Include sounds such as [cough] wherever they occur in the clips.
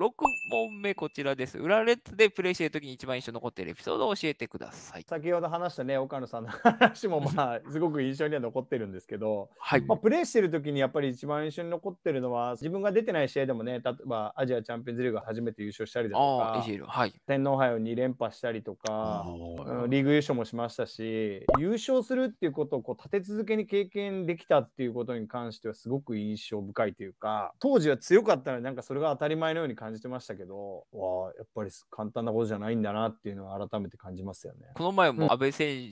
6問目こちらです。裏レッズでプレイしてるときに一番印象に残っているエピソードを教えてください。先ほど話したね、岡野さんの話も、まあ、すごく印象には残ってるんですけど、はい、まあ、プレイしてるときにやっぱり一番印象に残ってるのは、自分が出てない試合でもね、例えばアジアチャンピオンズリーグ初めて優勝したりだとか、はい、天皇杯を2連覇したりとか、リーグ優勝もしましたし、優勝するっていうことをこう立て続けに経験できたっていうことに関しては、すごく印象深いというか、当時は強かったのになんかそれが当たり前のように感じ感じてましたけど、わあ、やっぱり簡単なことじゃないんだなっていうのは改めて感じますよね。この前も安倍選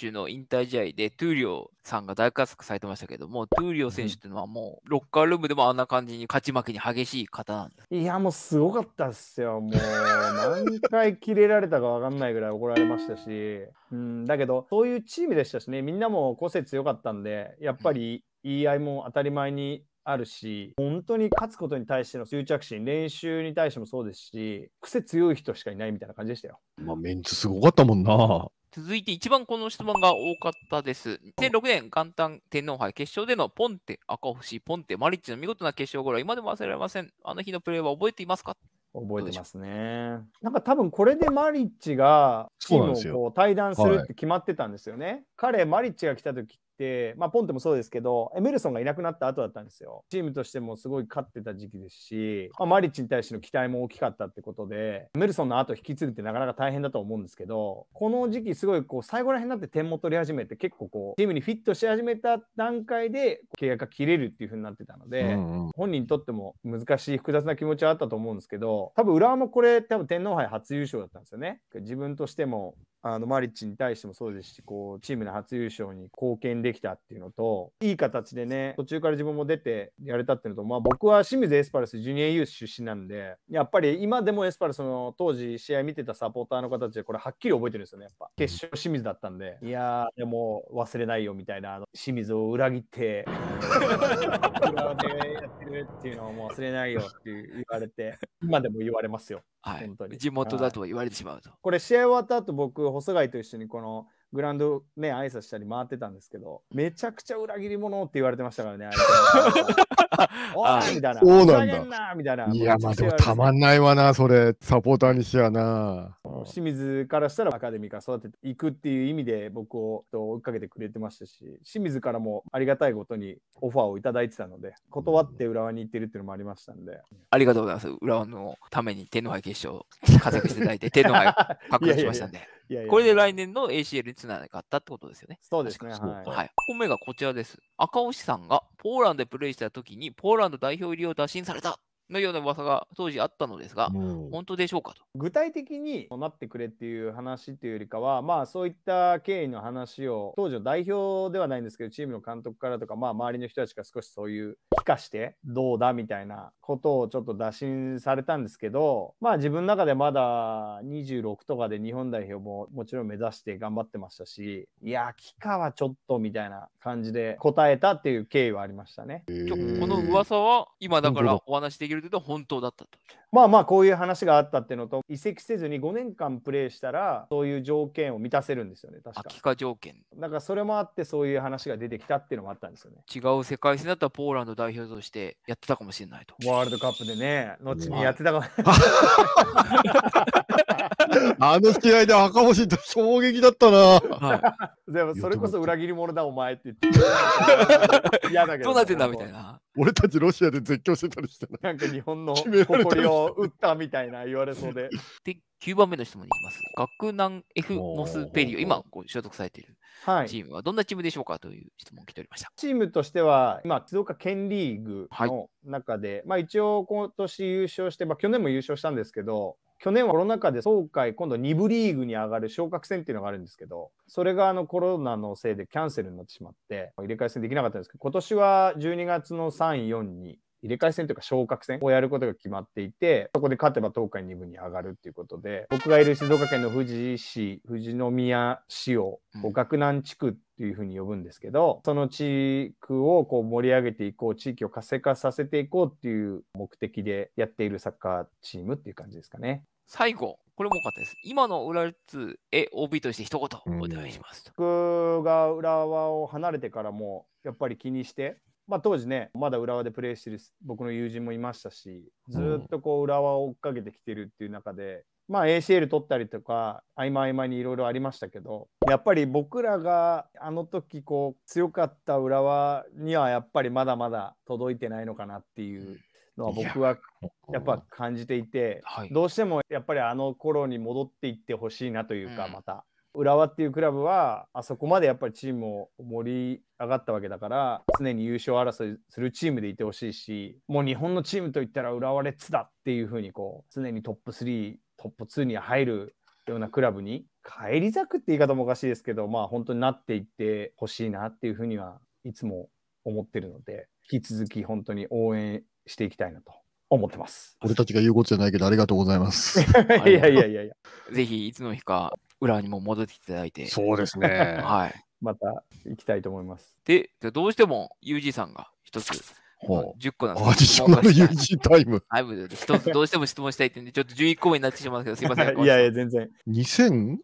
手の引退試合で、トゥーリオさんが大活躍されてましたけども、トゥーリオ選手っていうのはもう、ロッカールームでもあんな感じに勝ち負けに激しい方なんです。いや、もうすごかったっすよ。もう、何回キレられたか分かんないぐらい怒られましたし、うん、だけど、そういうチームでしたしね、みんなも個性強かったんで、やっぱり、言い合いも当たり前にあるし本当に勝つことに対しての執着心練習に対してもそうですし癖強い人しかいないみたいな感じでしたよ。まあ、メンツすごかったもんな続いて一番この質問が多かったです。2006年元旦天皇杯決勝でのポンテ、赤星、ポンテ、マリッチの見事な決勝ゴールは今でも忘れられません。あの日のプレーは覚えていますか覚えてますね。なんか多分これでマリッチがチームをこう対談するって決まってたんですよね。彼、マリッチが来た時って、まあ、ポンテもそうですけど、エメルソンがいなくなった後だったんですよ。チームとしてもすごい勝ってた時期ですし、まあ、マリッチに対しての期待も大きかったってことで、エメルソンの後引き継ぐってなかなか大変だと思うんですけど、この時期すごいこう最後ら辺になって点も取り始めて、結構こう、チームにフィットし始めた段階で契約が切れるっていう風になってたので、うんうん、本人にとっても難しい複雑な気持ちはあったと思うんですけど、多分浦和もこれ多分天皇杯初優勝だったんですよね。自分としてもあのマリッチに対してもそうですしこうチームの初優勝に貢献できたっていうのといい形でね途中から自分も出てやれたっていうのと、まあ、僕は清水エスパルスジュニアユース出身なんでやっぱり今でもエスパルスの当時試合見てたサポーターの形でこれはっきり覚えてるんですよねやっぱ決勝清水だったんでいやでも忘れないよみたいなあの清水を裏切って裏でやってるっていうのはもう忘れないよって言われて今でも言われますよ。はい、地元だと言われてしまうと、はい、これ試合終わった後僕細貝と一緒にこのグラウンドね挨拶したり回ってたんですけどめちゃくちゃ裏切り者って言われてましたからね [laughs] みたいな。そうなんだ。みたいな。いや、まあでもたまんないわな、それ、サポーターにしやな。清水からしたらアカデミーから育てていくっていう意味で僕を追いかけてくれてましたし、清水からもありがたいことにオファーをいただいてたので、断って浦和に行ってるっていうのもありましたんで。ありがとうございます。浦和のために天皇杯決勝活躍していただいて、天皇杯 [laughs] 獲得しましたんで。いやいやいやいやいやこれで来年の ACL につながったってことですよね。そうですね。はい。はい、本目がこちらです。赤星さんがポーランドでプレイした時にポーランド代表入りを打診されたのような噂が当時あったのですが、本当でしょうかと具体的になってくれっていう話っていうよりかは、まあ、そういった経緯の話を当時の代表ではないんですけどチームの監督からとか、まあ、周りの人たちが少しそういう気化してどうだみたいなことをちょっと打診されたんですけど、まあ、自分の中でまだ26とかで日本代表ももちろん目指して頑張ってましたしいや気化はちょっとみたいな感じで答えたっていう経緯はありましたね。この噂は今だからお話できるる本当だったと。まあまあこういう話があったっていうのと移籍せずに5年間プレーしたらそういう条件を満たせるんですよね確か。秋化条件。だからそれもあってそういう話が出てきたっていうのもあったんですよね。違う世界戦だったらポーランド代表としてやってたかもしれないと。ワールドカップでね後にやってたかも。あの試合で赤星と衝撃だったな。はい、[laughs] でもそれこそ裏切り者だお前って言って。[laughs] 嫌だけど。どうなってんだみたいな。俺たちロシアで絶叫してたりしてなんか日本の誇りを打ったみたいな言われそうで。で、9番目の質問にいきます。学南 F モスペリオ、今ご所属されているチームはどんなチームでしょうかという質問を来ておりました。はい、チームとしては、今、静岡県リーグの中で、はい、まあ一応今年優勝して、まあ去年も優勝したんですけど、去年はコロナ禍で総会、今度2部リーグに上がる昇格戦っていうのがあるんですけど、それがあのコロナのせいでキャンセルになってしまって、入れ替え戦できなかったんですけど、今年は12月の3、4に入れ替え戦というか昇格戦をやることが決まっていて、そこで勝てば東海2部に上がるっていうことで、僕がいる静岡県の富士市、富士宮市を、学南地区っていうふうに呼ぶんですけど、その地区をこう盛り上げていこう、地域を活性化させていこうっていう目的でやっているサッカーチームっていう感じですかね。最後、これも良かったです。今の浦和レッズへ OB として一言お願いします。僕が浦和を離れてからもやっぱり気にしてまあ、当時ねまだ浦和でプレーしてる僕の友人もいましたしずっとこう浦和を追っかけてきてるっていう中で、うん、まあ ACL 取ったりとか合間合間にいろいろありましたけどやっぱり僕らがあの時こう強かった浦和にはやっぱりまだまだ届いてないのかなっていうのは僕はやっぱ感じていて、はい、どうしてもやっぱりあの頃に戻っていってほしいなというか、また。浦和っていうクラブはあそこまでやっぱりチームを盛り上がったわけだから常に優勝争いするチームでいてほしいしもう日本のチームといったら浦和レッズだっていうふうにこう常にトップ3トップ2に入るようなクラブに返り咲くって言い方もおかしいですけどまあ本当になっていってほしいなっていうふうにはいつも思ってるので引き続き本当に応援していきたいなと思ってます。俺たちが言うことじゃないけど、ありがとうございます。[laughs] いやいやいやいや。ぜひ、いつの日か、裏にも戻っていただいて。そうですね。[laughs] はい。また行きたいと思います。で、じゃどうしても UG さんが一つ。ほう10個なんですアディショナル UG [laughs] タイム。タイムで一つ [laughs] どうしても質問したいってんで、ちょっと11個目になってしまうんですけど、すみません。いやいや、全然。2008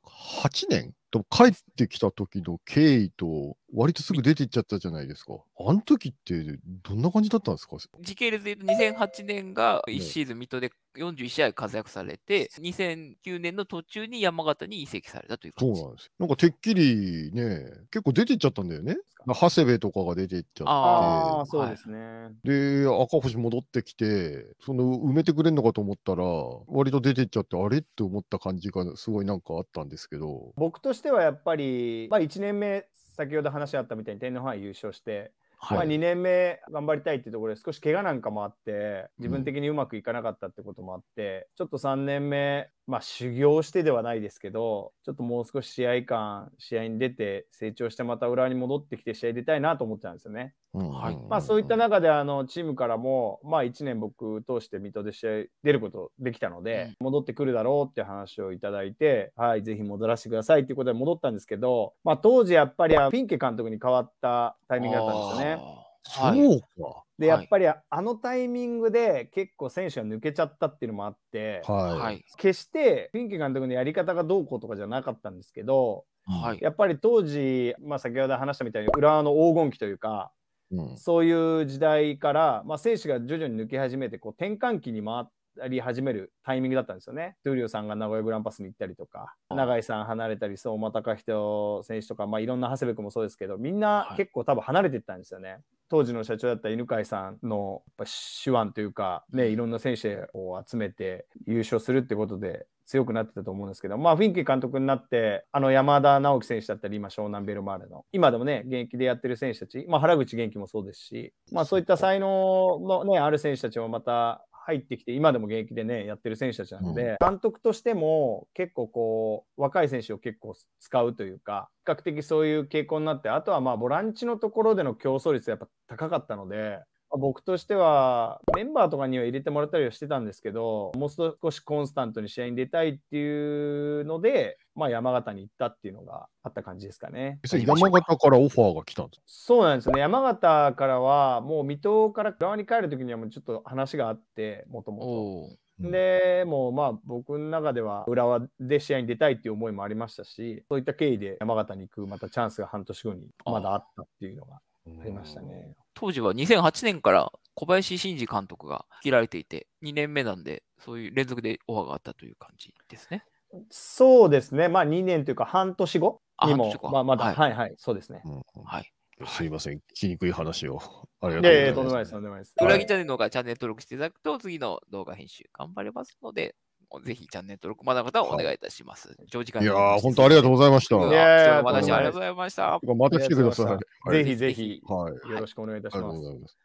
年と帰ってきた時の経緯と、割とすぐ出ていっちゃったじゃないですか。あの時ってどんな感じだったんですか時系列で言うと2008年が1シーズン水戸で41試合活躍されて、2009年の途中に山形に移籍されたというそうなんです。なんかてっきりね、結構出てっちゃったんだよね。長谷部とかが出てっちゃって。ああ、そうですね。で、赤星戻ってきて、その埋めてくれるのかと思ったら、割と出てっちゃって、あれって思った感じがすごいなんかあったんですけど。僕としてはやっぱり、まあ1年目、先ほど話あったみたいに天皇杯優勝して、まあ、2年目頑張りたいっていうところで少し怪我なんかもあって自分的にうまくいかなかったってこともあってちょっと3年目まあ、修行してではないですけど、ちょっともう少し試合間、試合に出て、成長して、また浦和に戻ってきて、試合出たいなと思ってたんですよね。はい、まあ、そういった中で、あのチームからも、まあ、1年僕通して水戸で試合出ることできたので、戻ってくるだろうって話をいただいて、はい、ぜひ戻らせてくださいっていうことで戻ったんですけど、まあ、当時やっぱりピンケ監督に変わったタイミングだったんですよね。そうか。で、やっぱりあのタイミングで結構選手が抜けちゃったっていうのもあって、はい、決してフィンケ監督のやり方がどうこうとかじゃなかったんですけど、はい、やっぱり当時、まあ、先ほど話したみたいに浦和の黄金期というか、うん、そういう時代から、まあ、選手が徐々に抜け始めてこう転換期に回り始めるタイミングだったんですよね。闘莉さんが名古屋グランパスに行ったりとか、永井さん離れたり、相馬隆人選手とか、まあ、いろんな長谷部君もそうですけど、みんな結構多分離れていったんですよね。はい当時の社長だった犬飼さんの手腕というか、ね、いろんな選手を集めて優勝するってことで強くなってたと思うんですけど、まあ、フィンケ監督になって、あの山田直樹選手だったり、今、湘南ベルマーレの、今でもね、現役でやってる選手たち、まあ、原口元気もそうですし、まあ、そういった才能の、ね、ある選手たちもまた入ってきて、今でも現役でね、やってる選手たちなので、監督としても結構こう、若い選手を結構使うというか、比較的そういう傾向になって、あとはまあボランチのところでの競争率がやっぱ高かったので、僕としてはメンバーとかには入れてもらったりはしてたんですけどもう少しコンスタントに試合に出たいっていうので、まあ、山形に行ったっていうのがあった感じですかね山形からオファーが来たんですそうなんですね山形からはもう水戸から側に帰る時にはもうちょっと話があってもともと。で、もうまあ僕の中では浦和で試合に出たいっていう思いもありましたし、そういった経緯で山形に行くまたチャンスが半年後にまだあったっていうのがりましたね。当時は2008年から小林慎二監督が切られていて、2年目なんで、そういう連続でオファーがあったという感じですね。そうですね、まあ2年というか、半年後にも、あまあ、まだ、はい、はい、はい、そうですね。うん、はいすいません、聞きにくい話を。ありがとうございます。いやいやとんでもいです、す。裏切チャンネルの方がチャンネル登録していただくと、次の動画編集頑張れますので、ぜひチャンネル登録まだの方はお願いいたします。長時間いやー、本当ありがとうございました。いやー、私ありがとうございました。また来てください。ぜひぜひ、よろしくお願いいたします。